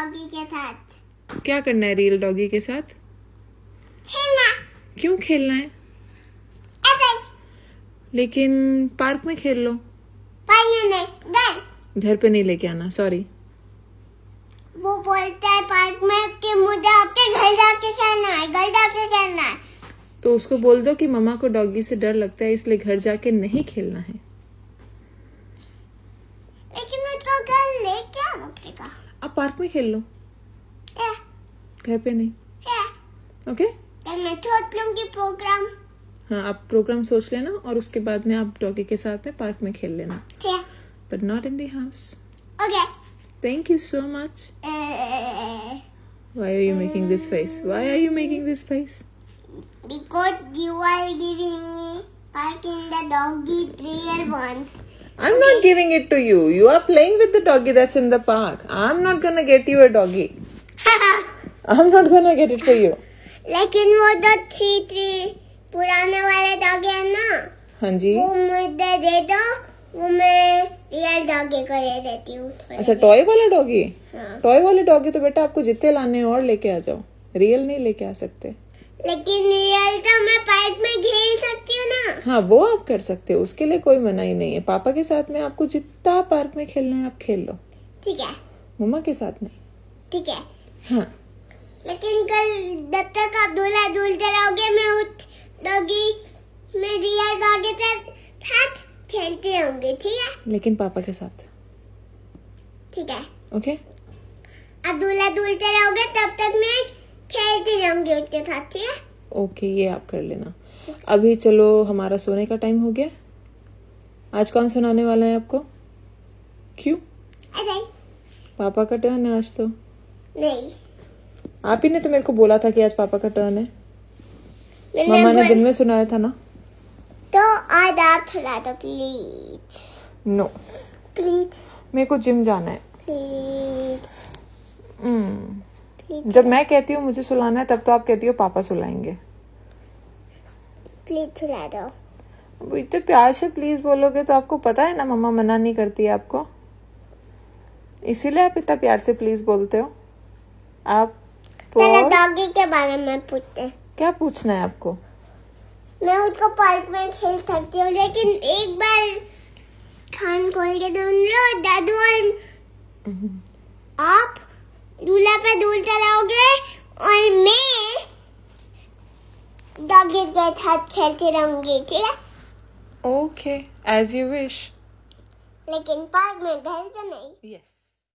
Doggy के साथ क्या करना है रियल डॉगी के साथ खेलना क्यों खेलना है ऐसे लेकिन पार्क में खेल लो पार्क में नहीं घर पे नहीं लेके आना सॉरी वो बोलता है पार्क में कि मुझे आपके घर जाके खेलना है घर जाके खेलना है तो उसको बोल दो कि मम्मा को डॉगी से डर लगता है इसलिए घर जाके नहीं खेलना है पार्क में खेल लो घर पे नहीं ओके प्रोग्राम तो हाँ आप प्रोग्राम सोच लेना और उसके बाद में आप डॉगी के साथ में पार्क में खेल लेना but not in the house thank you so much why are you making this face why are you making this face Because you are giving me back the doggy real one. I'm okay. not giving it to you. You are playing with the doggy that's in the park. I'm not gonna get you a doggy. I'm not gonna get it for you. लेकिन वो तो three three पुराने वाले doggy है ना हाँ जी वो मुझे दे दो वो मैं रियल डॉगी को दे देती हूँ अच्छा टॉय वाले डॉगी हाँ। टॉय वाले डॉगी तो बेटा आपको जितने लाने और लेके आ जाओ रियल नहीं लेके आ सकते लेकिन रियल तो मैं पार्क में खेल सकती हूँ ना हाँ वो आप कर सकते हो उसके लिए कोई मना ही नहीं है पापा के साथ में आपको जितना पार्क में खेलना है आप खेल लो ठीक है मम्मा के साथ में ठीक है हाँ लेकिन कल जब तक आप दूल्हा धूलते रहोगे मैं उठ दोगी मैं रियल डॉगी के साथ खेलते होंगे ठीक है लेकिन पापा के साथ ठीक है ओके okay? अब दूल्हा ओके ये आप कर लेना अभी चलो हमारा सोने का टाइम हो गया आज कौन सुनाने वाला है आपको क्यों पापा का टर्न है आज तो नहीं आप ही ने तो मेरे को बोला था कि आज पापा का टर्न है मामा ने दिन में सुनाया था ना तो आज आप सुना दो प्लीज नो प्लीज मेरे को जिम जाना है प्लीज जब मैं कहती हूँ मुझे सुलाना है तब तो आप कहती हो पापा सुलाएंगे प्लीज सुला दो इतने प्यार से प्लीज बोलोगे तो आपको पता है ना मम्मा मना नहीं करती है आपको इसीलिए आप इतना प्यार से प्लीज बोलते हो आप डॉगी के बारे में पूछते क्या पूछना है आपको मैं उसको पार्क में खेल सकती हूँ लेकिन एक बार खान खोल के तो दादू और हम्म। आप दूल्हा पे दूल चलाओगे और मैं डॉगी के साथ खेलती रहूंगी ठीक है ओके एज यू विश लेकिन पार्क में घर पे नहीं यस yes.